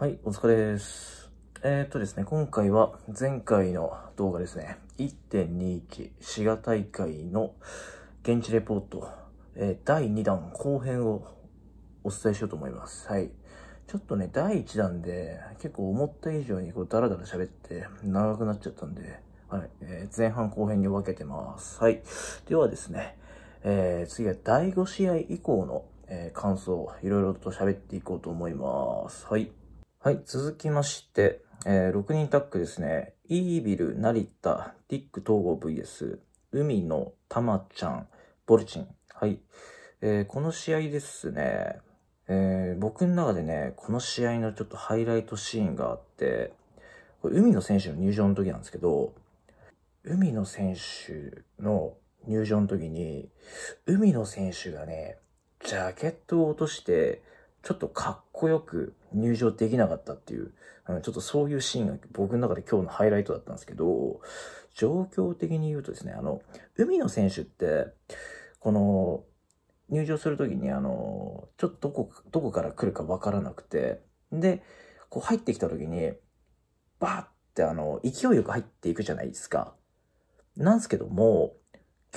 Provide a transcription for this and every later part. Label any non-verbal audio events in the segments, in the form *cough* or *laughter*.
はい、お疲れです。えー、っとですね、今回は前回の動画ですね、1.21滋賀大会の現地レポート、えー、第2弾後編をお伝えしようと思います。はい。ちょっとね、第1弾で結構思った以上にこうダラダラ喋って長くなっちゃったんで、はい、えー、前半後編に分けてます。はい。ではですね、えー、次は第5試合以降の、え感想をいろいろと喋っていこうと思います。はい。はい、続きまして、えー、6人タッグですね。イービル、成田、ディック統合 VS、海野、たまちゃん、ボルチン。はい。えー、この試合ですね、えー、僕の中でね、この試合のちょっとハイライトシーンがあって、これ海野選手の入場の時なんですけど、海野選手の入場の時に、海野選手がね、ジャケットを落として、ちょっとかっこよく入場できなかったっていう、ちょっとそういうシーンが僕の中で今日のハイライトだったんですけど、状況的に言うとですね、あの、海の選手って、この、入場するときに、あの、ちょっとどこ、どこから来るかわからなくて、で、こう入ってきた時に、バーってあの、勢いよく入っていくじゃないですか。なんですけども、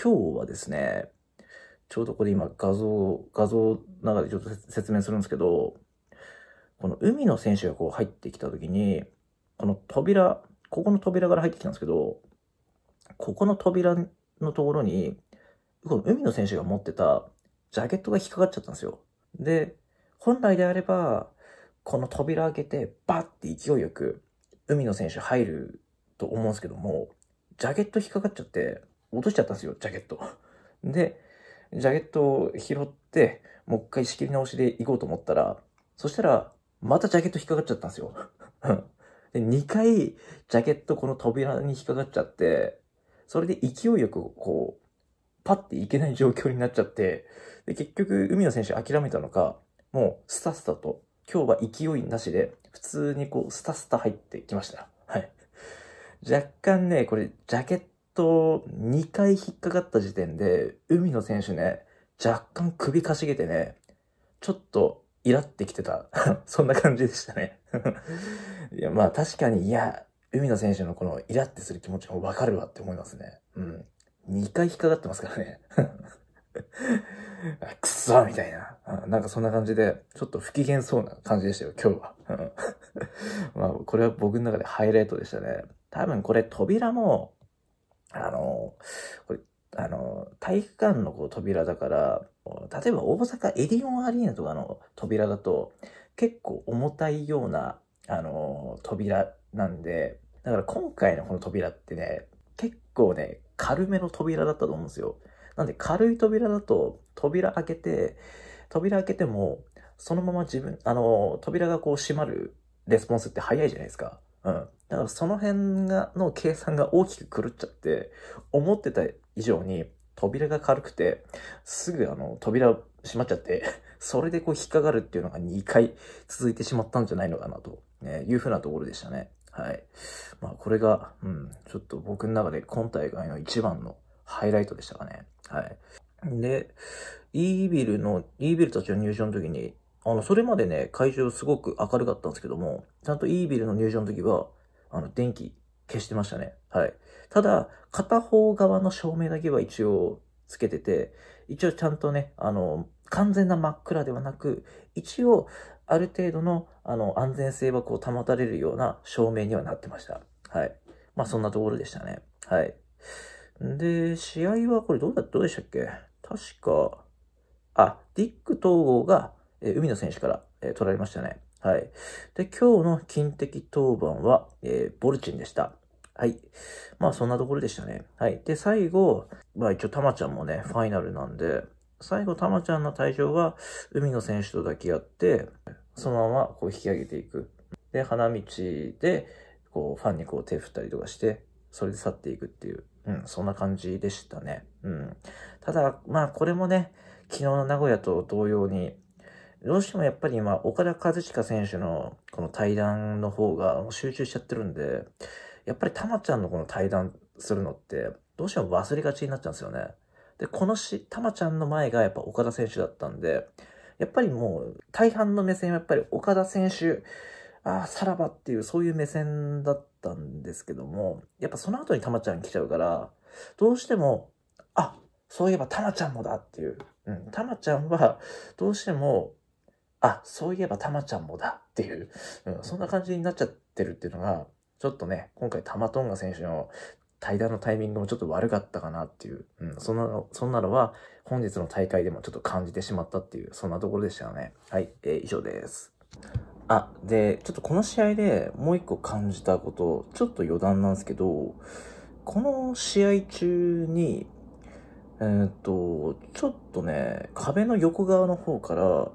今日はですね、ちょうどこれ今画像、画像の中でちょっと説明するんですけど、この海の選手がこう入ってきた時に、この扉、ここの扉から入ってきたんですけど、ここの扉のところに、この海の選手が持ってたジャケットが引っかかっちゃったんですよ。で、本来であれば、この扉開けて、バッて勢いよく、海の選手入ると思うんですけども、ジャケット引っかかっちゃって、落としちゃったんですよ、ジャケット。で、ジャケットを拾って、もう一回仕切り直しで行こうと思ったら、そしたら、またジャケット引っかかっちゃったんですよ。*laughs* で、二回、ジャケットこの扉に引っかかっちゃって、それで勢いよく、こう、パッていけない状況になっちゃって、で、結局、海野選手諦めたのか、もう、スタスタと、今日は勢いなしで、普通にこう、スタスタ入ってきました。はい。若干ね、これ、ジャケットと2回引っかかった時点で、海野選手ね、若干首かしげてね、ちょっとイラってきてた。*laughs* そんな感じでしたね *laughs* いや、まあ確かに、いや、海野選手のこのイラってする気持ちもわかるわって思いますね。うん。2回引っかかってますからね。*laughs* くそみたいな。なんかそんな感じで、ちょっと不機嫌そうな感じでしたよ、今日は。まあ、これは僕の中でハイライトでしたね。多分これ扉もあの、これ、あの、体育館のこう扉だから、例えば大阪エディオンアリーナとかの扉だと、結構重たいような、あの、扉なんで、だから今回のこの扉ってね、結構ね、軽めの扉だったと思うんですよ。なんで軽い扉だと、扉開けて、扉開けても、そのまま自分、あの、扉がこう閉まるレスポンスって早いじゃないですか。うん。だからその辺が、の計算が大きく狂っちゃって、思ってた以上に扉が軽くて、すぐあの、扉閉まっちゃって、それでこう引っかかるっていうのが2回続いてしまったんじゃないのかなと、ね、いうふうなところでしたね。はい。まあこれが、うん、ちょっと僕の中で今大会の一番のハイライトでしたかね。はい。で、イービルの、イービルたちの入場の時に、あの、それまでね、会場すごく明るかったんですけども、ちゃんとイービルの入場の時は、あの、電気消してましたね。はい。ただ、片方側の照明だけは一応つけてて、一応ちゃんとね、あの、完全な真っ暗ではなく、一応、ある程度の、あの、安全性はこう保たれるような照明にはなってました。はい。まあ、そんなところでしたね。はい。で、試合はこれどうだ、どうでしたっけ確か、あ、ディック統合がえー、海野選手から、えー、取られましたね。はい。で、今日の金的当番は、えー、ボルチンでした。はい。まあ、そんなところでしたね。はい。で、最後、まあ一応、たまちゃんもね、ファイナルなんで、最後、たまちゃんの退場は、海野選手と抱き合って、そのまま、こう、引き上げていく。で、花道で、こう、ファンにこう、手振ったりとかして、それで去っていくっていう、うん、そんな感じでしたね。うん。ただ、まあ、これもね、昨日の名古屋と同様に、どうしてもやっぱり今、岡田和親選手のこの対談の方が集中しちゃってるんで、やっぱりたまちゃんのこの対談するのって、どうしても忘れがちになっちゃうんですよね。で、このし、たまちゃんの前がやっぱ岡田選手だったんで、やっぱりもう大半の目線はやっぱり岡田選手、ああ、さらばっていうそういう目線だったんですけども、やっぱその後にたまちゃん来ちゃうから、どうしても、あ、そういえばたまちゃんもだっていう。うん、たまちゃんはどうしてもあ、そういえばたまちゃんもだっていう、うん、そんな感じになっちゃってるっていうのが、ちょっとね、今回タマトンガ選手の対談のタイミングもちょっと悪かったかなっていう、うん、そんなの、そんなのは本日の大会でもちょっと感じてしまったっていう、そんなところでしたよね。はい、えー、以上です。あ、で、ちょっとこの試合でもう一個感じたこと、ちょっと余談なんですけど、この試合中に、えー、っと、ちょっとね、壁の横側の方から、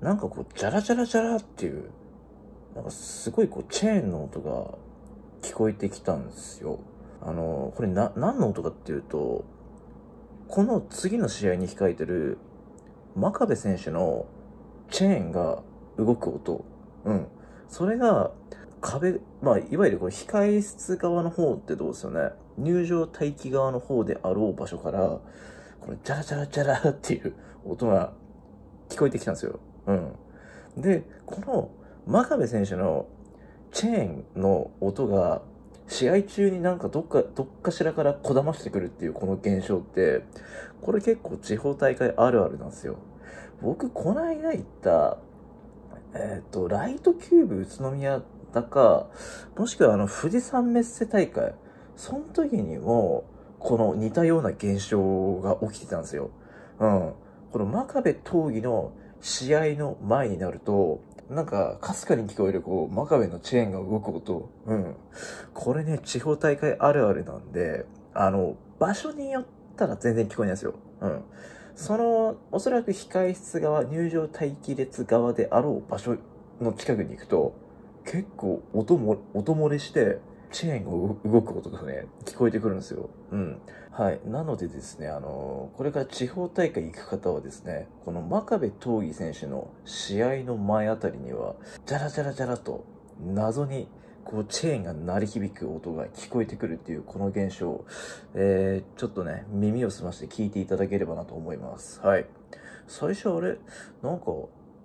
なんかこう、ジャラジャラジャラっていう、なんかすごいこう、チェーンの音が聞こえてきたんですよ。あの、これな、何の音かっていうと、この次の試合に控えてる、真壁選手のチェーンが動く音。うん。それが、壁、まあ、いわゆるこの控室側の方ってどうですよね。入場待機側の方であろう場所から、このジャラジャラジャラっていう音が聞こえてきたんですよ。うん。で、この真壁選手のチェーンの音が試合中になんかどっか、どっかしらからこだましてくるっていうこの現象って、これ結構地方大会あるあるなんですよ。僕、こないだ行った、えっ、ー、と、ライトキューブ宇都宮だか、もしくはあの、富士山メッセ大会、その時にも、この似たような現象が起きてたんですよ。うん。この真壁闘技の試合の前になると、なんか、かすかに聞こえる、こう、真壁のチェーンが動く音。うん。これね、地方大会あるあるなんで、あの、場所によったら全然聞こえないですよ。うん。その、おそらく控室側、入場待機列側であろう場所の近くに行くと、結構音も、音漏れして、チェーンが動く音がね、聞こえてくるんですよ。うん。はい。なのでですね、あの、これから地方大会行く方はですね、この真壁闘技選手の試合の前あたりには、じゃらじゃらじゃらと謎にこうチェーンが鳴り響く音が聞こえてくるっていうこの現象、えー、ちょっとね、耳を澄まして聞いていただければなと思います。はい。最初あれ、なんか、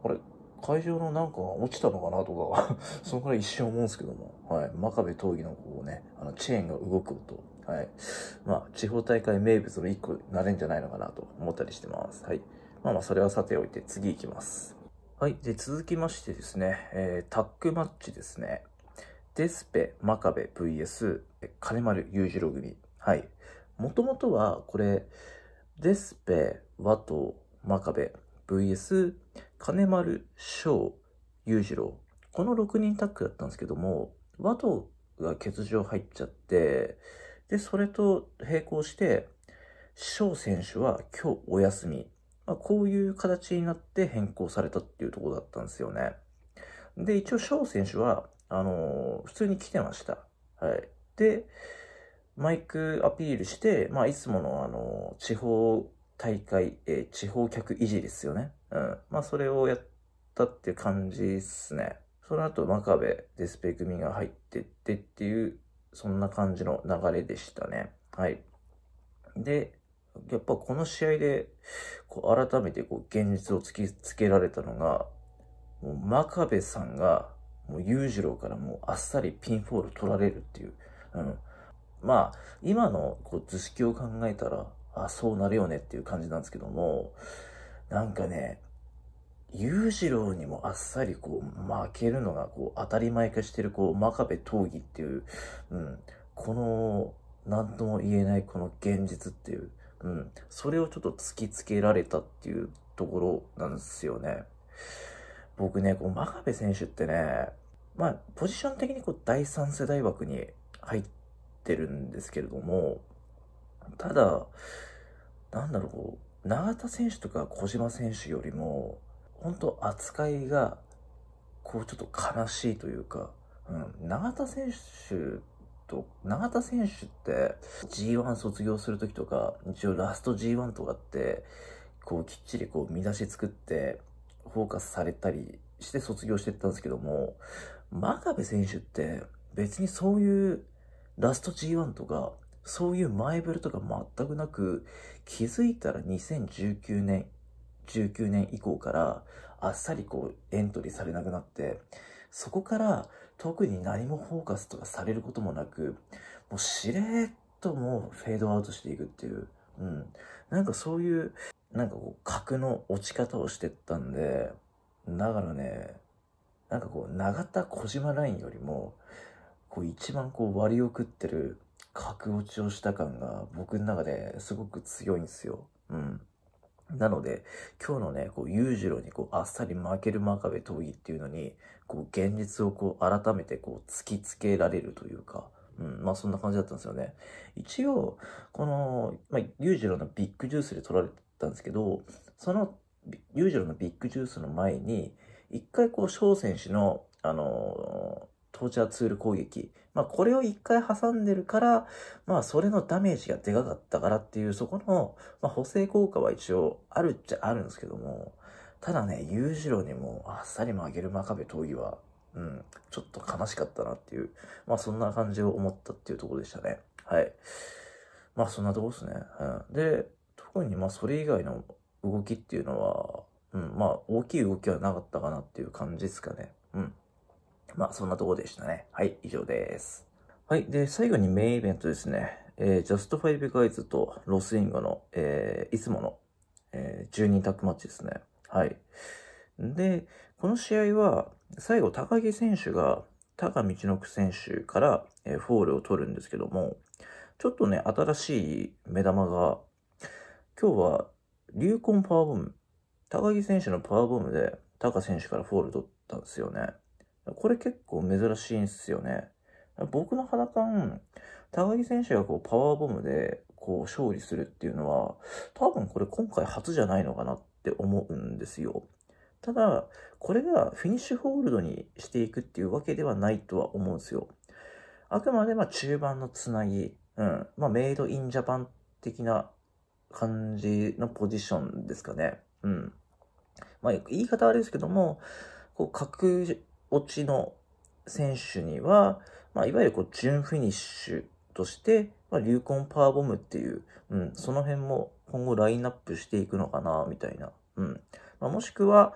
あれ、会場のなんか落ちたのかなとか *laughs* そのくらい一瞬思うんですけども、はい。真壁闘技のこうね、あのチェーンが動く音。はい。まあ、地方大会名物の一個になれんじゃないのかなと思ったりしてます。はい。まあまあ、それはさておいて、次行きます。はい。で、続きましてですね、えー、タッグマッチですね。デスペ、マカベ VS、金丸裕次郎組。はい。もともとは、これ、デスペ、ワト、マカベ VS、金丸、翔、裕次郎。この6人タッグだったんですけども、ワトが欠場入っちゃって、で、それと並行して、翔選手は今日お休み。まあ、こういう形になって変更されたっていうところだったんですよね。で、一応翔選手は、あのー、普通に来てました。はい。で、マイクアピールして、まあ、いつもの、あのー、地方大会、えー、地方客維持ですよね。うん。まあ、それをやったって感じですね。その後、真壁、デスペ組が入ってってっていうそんな感じの流れでしたね。はい。で、やっぱこの試合で、こう改めてこう現実を突きつけられたのが、もう真壁さんが、もう裕次郎からもうあっさりピンフォール取られるっていう。うん。まあ、今のこう図式を考えたら、あ、そうなるよねっていう感じなんですけども、なんかね、裕次郎にもあっさりこう負けるのがこう当たり前化してるこう真壁闘技っていう、うん、この何とも言えないこの現実っていう、うん、それをちょっと突きつけられたっていうところなんですよね。僕ね、こう真壁選手ってね、まあポジション的にこう第3世代枠に入ってるんですけれども、ただ、なんだろう、永田選手とか小島選手よりも、本当扱いが、こうちょっと悲しいというか、うん、永田選手と、永田選手って G1 卒業する時とか、一応ラスト G1 とかって、こうきっちりこう見出し作って、フォーカスされたりして卒業してったんですけども、真壁選手って別にそういうラスト G1 とか、そういう前触れとか全くなく、気づいたら2019年19年以降からあっさりこうエントリーされなくなってそこから特に何もフォーカスとかされることもなくもうしれっともうフェードアウトしていくっていう、うん、なんかそういうなんかこう格の落ち方をしてったんでだからねなんかこう永田小島ラインよりもこう一番こう割り送ってる格落ちをした感が僕の中ですごく強いんですよ。うんなので、今日のね、こう、裕次郎にこう、あっさり負ける真壁闘技っていうのに、こう、現実をこう、改めてこう、突きつけられるというか、うん、まあそんな感じだったんですよね。一応、この、まあ、裕次郎のビッグジュースで撮られたんですけど、その、裕次郎のビッグジュースの前に、一回こう、翔選手の、あのー、トーチャーツール攻撃まあ、これを一回挟んでるから、まあ、それのダメージがでかかったからっていう、そこの、まあ、補正効果は一応あるっちゃあるんですけども、ただね、裕次郎にもあっさり曲げる真壁闘技は、うん、ちょっと悲しかったなっていう、まあ、そんな感じを思ったっていうところでしたね。はい。まあ、そんなとこですね。うん、で、特にまあ、それ以外の動きっていうのは、うん、まあ、大きい動きはなかったかなっていう感じですかね。うん。まあ、そんなとこでしたね。はい、以上です。はい。で、最後にメインイベントですね。えー、ジャストファイブガイズとロスインゴの、えー、いつもの、えー、1 2人タッグマッチですね。はい。で、この試合は、最後、高木選手が、高道のく選手から、えー、フォールを取るんですけども、ちょっとね、新しい目玉が、今日は、流行パワーボム。高木選手のパワーボムで、高選手からフォール取ったんですよね。これ結構珍しいんすよね。僕の肌感、高木選手がこうパワーボムでこう勝利するっていうのは、多分これ今回初じゃないのかなって思うんですよ。ただ、これがフィニッシュホールドにしていくっていうわけではないとは思うんですよ。あくまでま中盤のつなぎ、うん、まあ、メイドインジャパン的な感じのポジションですかね。うん。まあ、言い方あれですけども、こう、落ちの選手には、まあ、いわゆるこう準フィニッシュとして、まあ、流行パワーボムっていう、うん、その辺も今後ラインナップしていくのかな、みたいな。うん。まあ、もしくは、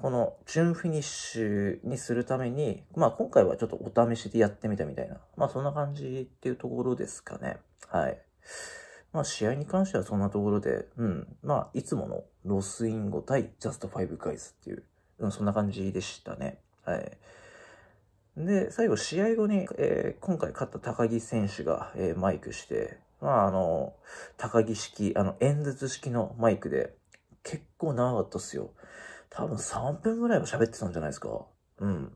この準フィニッシュにするために、まあ今回はちょっとお試しでやってみたみたいな、まあそんな感じっていうところですかね。はい。まあ試合に関してはそんなところで、うん、まあいつものロスインゴ対ジャストブガイズっていう、うん、そんな感じでしたね。はい。で、最後試合後に、えー、今回勝った高木選手が、えー、マイクして、まああの、高木式、あの、演説式のマイクで、結構長かったっすよ。多分3分ぐらいは喋ってたんじゃないですか。うん。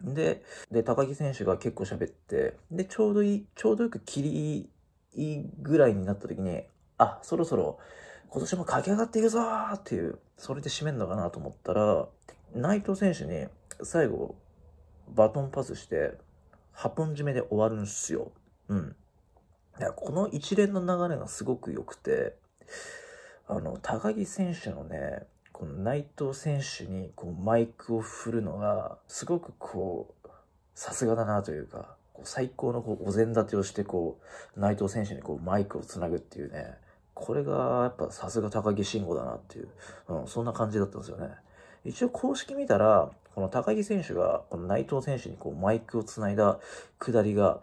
で、で、高木選手が結構喋って、で、ちょうどいい、ちょうどよく切りいいぐらいになった時に、あ、そろそろ今年も駆け上がっていくぞっていう、それで締めるのかなと思ったら、内藤選手に、最後、バトンパスして、8本締めで終わるんすよ。うん。いや、この一連の流れがすごく良くて、あの、高木選手のね、この内藤選手にこうマイクを振るのが、すごくこう、さすがだなというか、こう最高のこうお膳立てをしてこう、内藤選手にこうマイクをつなぐっていうね、これがやっぱさすが高木慎吾だなっていう、うん、そんな感じだったんですよね。一応公式見たら、この高木選手が、この内藤選手にこうマイクをつないだ下りが、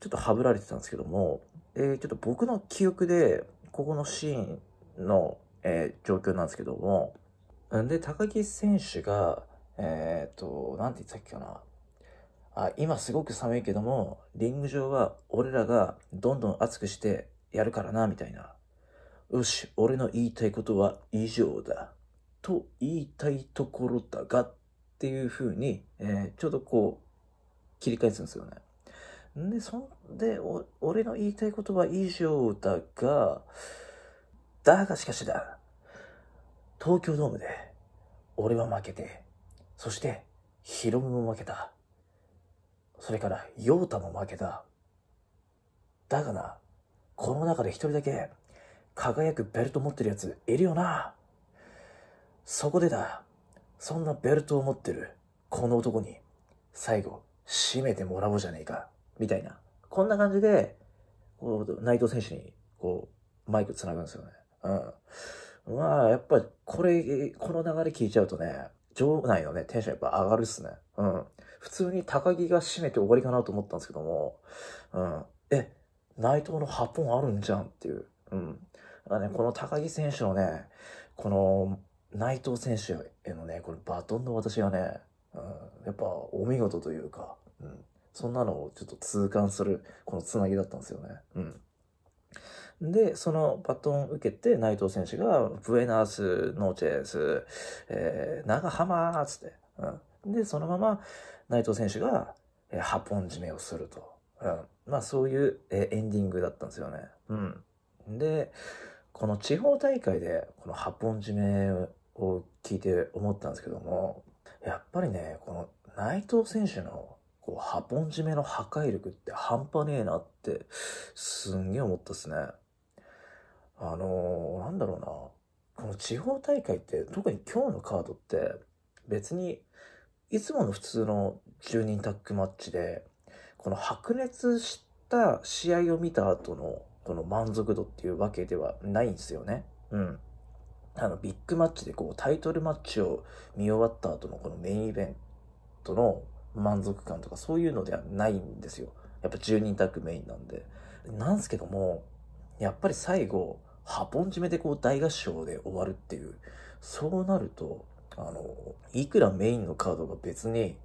ちょっとはぶられてたんですけども、えー、ちょっと僕の記憶で、ここのシーンの、えー、状況なんですけども、んで、高木選手が、えっ、と、なんて言ったっけかな。あ、今すごく寒いけども、リング上は俺らがどんどん熱くしてやるからな、みたいな。よし、俺の言いたいことは以上だ。と言いたいところだがっていうふうに、えー、ちょっとこう切り返すんですよね。で、そんで、俺の言いたいことは以上だが、だがしかしだ。東京ドームで、俺は負けて、そして、ヒロムも負けた。それから、ヨータも負けた。だがな、この中で一人だけ、輝くベルト持ってるやついるよな。そこでだ。そんなベルトを持ってる、この男に、最後、締めてもらおうじゃねえか。みたいな。こんな感じで、こう内藤選手に、こう、マイク繋ぐんですよね。うん。まあ、やっぱ、これ、この流れ聞いちゃうとね、場内のね、テンションやっぱ上がるっすね。うん。普通に高木が締めて終わりかなと思ったんですけども、うん。え、内藤の8本あるんじゃんっていう。うん。だからね、この高木選手のね、この内藤選手へのね、これバトンの私がね、うん、やっぱお見事というか、うん、そんなのをちょっと痛感する、このつなぎだったんですよね。うんで、そのバトン受けて、内藤選手が、ブエナース、ノーチェス、えー、長浜つって、うん。で、そのまま、内藤選手が、えー、ハポン締めをすると。うん。まあ、そういう、えー、エンディングだったんですよね。うん。で、この地方大会で、このハポン締めを聞いて思ったんですけども、やっぱりね、この内藤選手のこう、ハポン締めの破壊力って半端ねえなって、すんげえ思ったっすね。あのー、なんだろうな。この地方大会って、特に今日のカードって、別に、いつもの普通の10人タッグマッチで、この白熱した試合を見た後の、この満足度っていうわけではないんですよね。うん。あの、ビッグマッチでこう、タイトルマッチを見終わった後のこのメインイベントの満足感とかそういうのではないんですよ。やっぱ10人タッグメインなんで。なんですけども、やっぱり最後、ハポン締めでこう大合唱で終わるっていう、そうなると、あの、いくらメインのカードが別に、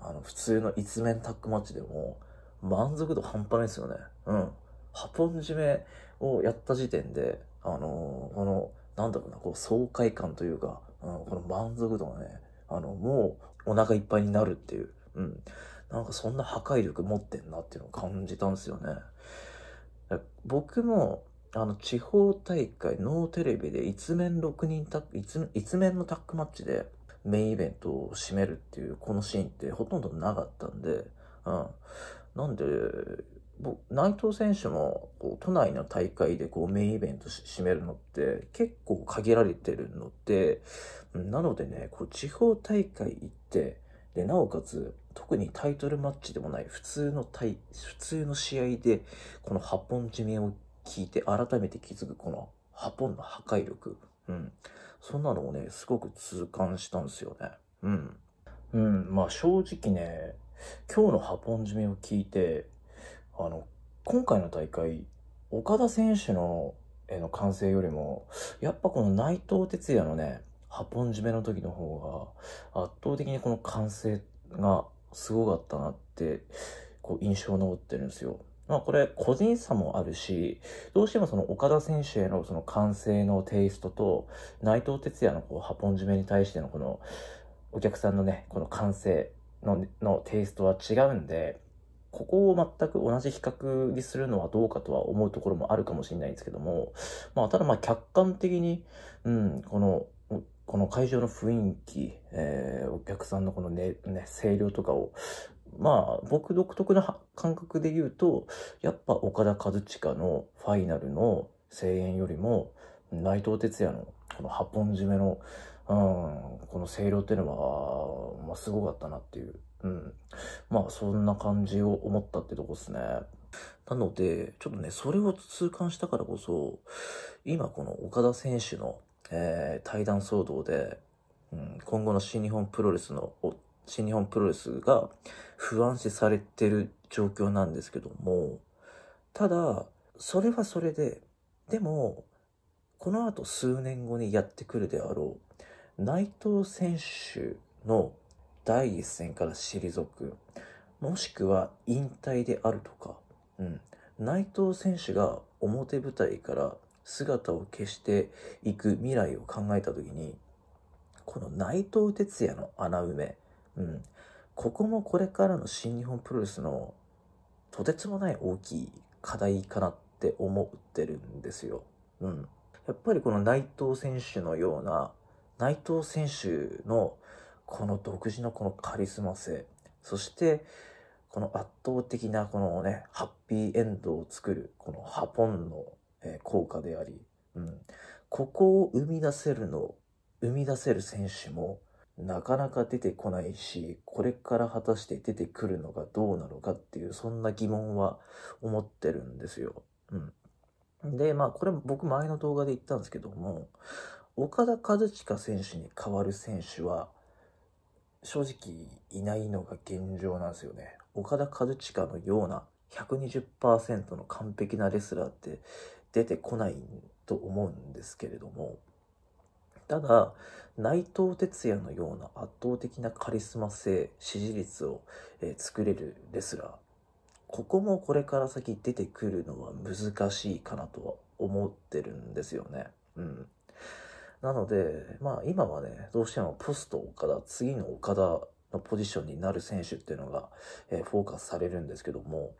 あの、普通の一面タッグマッチでも、満足度半端ないですよね。うん。ハポン締めをやった時点で、あのー、この、なんだろうな、こう、爽快感というか、うん、この満足度がね、あの、もう、お腹いっぱいになるっていう、うん。なんかそんな破壊力持ってんなっていうのを感じたんですよね。僕も、あの、地方大会、ノーテレビで一面6人タッ一面のタックマッチでメインイベントを締めるっていう、このシーンってほとんどなかったんで、うん。なんで、内藤選手もこう都内の大会でこうメインイベント締めるのって結構限られてるのでなのでねこう地方大会行ってでなおかつ特にタイトルマッチでもない普通の普通の試合でこの八本締めを聞いて改めて気づくこの八本の破壊力、うん、そんなのをねすごく痛感したんですよね。うん、うん、まあ正直ね今日の八本締めを聞いてあの、今回の大会、岡田選手の、への完成よりも、やっぱこの内藤哲也のね、ハポン締めの時の方が、圧倒的にこの完成がすごかったなって、こう印象残ってるんですよ。まあこれ個人差もあるし、どうしてもその岡田選手へのその完成のテイストと、内藤哲也のこうハポン締めに対してのこの、お客さんのね、この完成ののテイストは違うんで、ここを全く同じ比較にするのはどうかとは思うところもあるかもしれないんですけども、まあ、ただまあ客観的に、うん、この、この会場の雰囲気、えー、お客さんのこのね、ね、声量とかを、まあ、僕独特な感覚で言うと、やっぱ岡田和親のファイナルの声援よりも、内藤哲也のこの八本締めのうん、この声量っていうのは、まあ、すごかったなっていう。うん。まあ、そんな感じを思ったってとこですね。なので、ちょっとね、それを痛感したからこそ、今この岡田選手の、えー、対談騒動で、うん、今後の新日本プロレスの、新日本プロレスが不安視されてる状況なんですけども、ただ、それはそれで、でも、この後数年後にやってくるであろう内藤選手の第一線から退く、もしくは引退であるとか、うん、内藤選手が表舞台から姿を消していく未来を考えた時に、この内藤哲也の穴埋め、うん、ここもこれからの新日本プロレスのとてつもない大きい課題かなって思ってるんですよ。うん。やっぱりこの内藤選手のような内藤選手のこの独自のこのカリスマ性、そしてこの圧倒的なこのね、ハッピーエンドを作る、このハポンの効果であり、うん、ここを生み出せるの、生み出せる選手もなかなか出てこないし、これから果たして出てくるのがどうなのかっていう、そんな疑問は思ってるんですよ。うん。で、まあ、これ僕前の動画で言ったんですけども、岡田和親選手に代わる選手は、正直いないのが現状なんですよね。岡田和親のような120%の完璧なレスラーって出てこないと思うんですけれども、ただ、内藤哲也のような圧倒的なカリスマ性、支持率を、え作れるレスラー、ここもこれから先出てくるのは難しいかなとは思ってるんですよね。うん。なので、まあ今はね、どうしてもポスト岡田、次の岡田のポジションになる選手っていうのが、えー、フォーカスされるんですけども、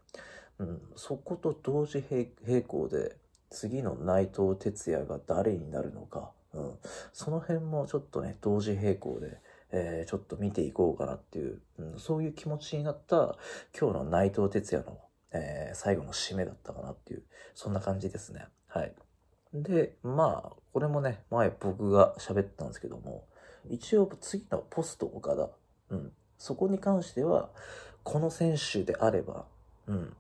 うん、そこと同時並行で、次の内藤哲也が誰になるのか、うん、その辺もちょっとね、同時並行で、えー、ちょっと見ていこうかなっていう、うん、そういう気持ちになった今日の内藤哲也の、えー、最後の締めだったかなっていう、そんな感じですね。はい。で、まあ、これもね、前僕が喋ったんですけども、一応次のポスト岡田、うん、そこに関しては、この選手であれば、うん、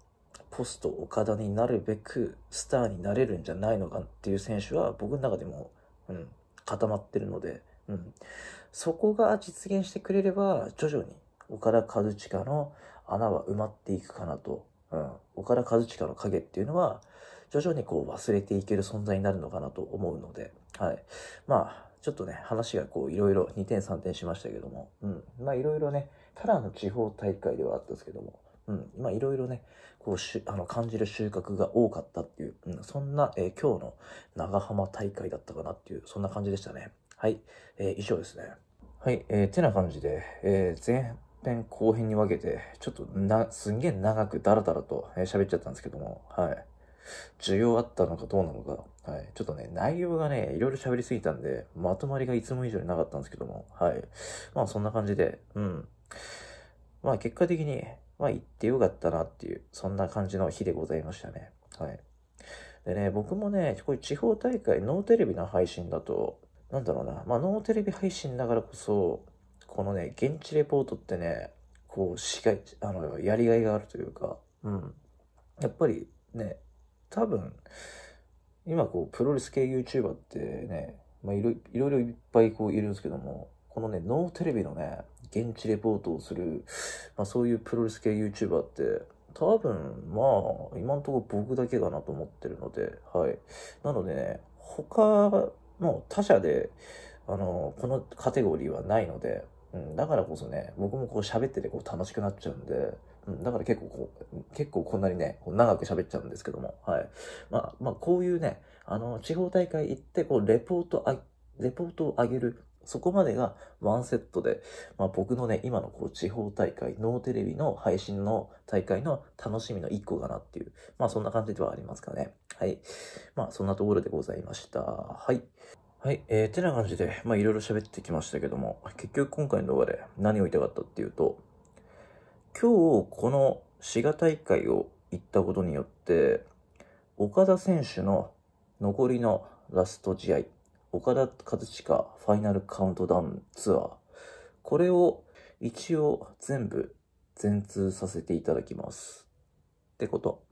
ポスト岡田になるべくスターになれるんじゃないのかっていう選手は僕の中でも、うん、固まってるので、うん、そこが実現してくれれば徐々に岡田和親の穴は埋まっていくかなと、うん、岡田和親の影っていうのは徐々にこう忘れていける存在になるのかなと思うので、はい。まあ、ちょっとね、話がこういろいろ2点3点しましたけども、うん。まあいろいろね、ただの地方大会ではあったんですけども、うん。まあいろいろね、こうしあの感じる収穫が多かったっていう、うん、そんな、えー、今日の長浜大会だったかなっていう、そんな感じでしたね。はい。えー、以上ですね。はい。えー、てな感じで、えー、前編後編に分けて、ちょっとな、すんげえ長くダラダラと喋、えー、っちゃったんですけども、はい。需要あったのかどうなのか。はい。ちょっとね、内容がね、いろいろ喋りすぎたんで、まとまりがいつも以上になかったんですけども、はい。まあそんな感じで、うん。まあ結果的に、まあ行ってよかったなっていう、そんな感じの日でございましたね。はい。でね、僕もね、こういう地方大会、ノーテレビの配信だと、なんだろうな、まあノーテレビ配信だからこそ、このね、現地レポートってね、こう、しがあの、やりがいがあるというか、うん。やっぱりね、多分、今こう、プロレス系 YouTuber ってね、まあ、いろいろいっぱいこういるんですけども、このね、ノーテレビのね、現地レポートをする、まあ、そういうプロレス系 YouTuber って、多分、まあ、今んところ僕だけだなと思ってるので、はい。なのでね、他の他社で、あの、このカテゴリーはないので、うん、だからこそね、僕もこう喋っててこう楽しくなっちゃうんで、うん、だから結構こう、結構こんなにね、長く喋っちゃうんですけども、はい。まあ、まあ、こういうね、あの、地方大会行って、こう、レポートあ、レポートを上げる、そこまでがワンセットで、まあ僕のね、今のこう地方大会、ノーテレビの配信の大会の楽しみの一個かなっていう、まあそんな感じではありますかね。はい。まあそんなところでございました。はい。はい。えー、てな感じで、まあいろいろ喋ってきましたけども、結局今回の動画で何を言いたかったっていうと、今日この滋賀大会を行ったことによって岡田選手の残りのラスト試合岡田和親ファイナルカウントダウンツアーこれを一応全部全通させていただきますってこと。